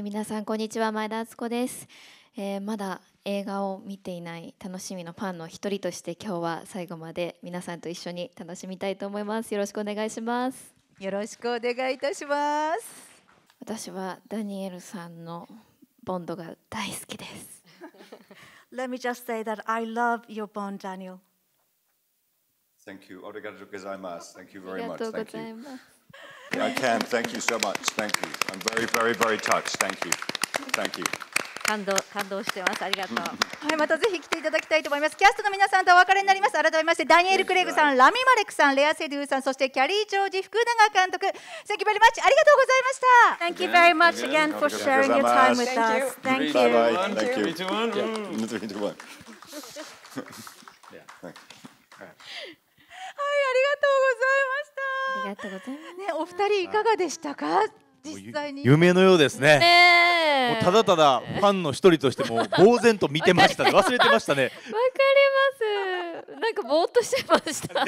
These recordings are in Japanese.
え皆さんこんにちは前田敦子です、えー、まだ映画を見ていない楽しみのファンの一人として今日は最後まで皆さんと一緒に楽しみたいと思いますよろしくお願いしますよろしくお願いいたします私はダニエルさんのボンドが大好きです Let me just say that I love your bond Daniel Thank you ありがとうございます Thank you very much I can. Thank you so much. Thank you. I'm very, very, very touched. Thank you. Thank you. 感動感動してます。ありがとう。はい、またぜひ来ていただきたいと思います。キャストの皆さんとお別れになります。改めまして、ダニエル・クレイグさん、ラミ・マレックさん、レア・セドゥさん、そしてキャリー・ジョージ、福永監督、Thank you very much. ありがとうございました。Thank you very much again for sharing your time with us. Thank you. Thank you. Thank you. Thank you. がとうございます。ね、お二人いかがでしたか。実際に。夢のようですね。ねただただファンの一人としても、呆然と見てました、ね。忘れてましたね。わかります。なんかぼーっとしてました。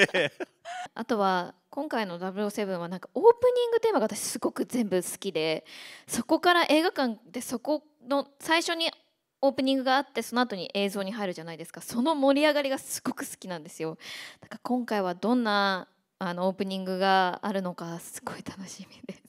あとは。今回の007はなんかオープニングテーマが私すごく全部好きでそこから映画館でそこの最初にオープニングがあってその後に映像に入るじゃないですかその盛り上がりがすごく好きなんですよだから今回はどんなあのオープニングがあるのかすごい楽しみで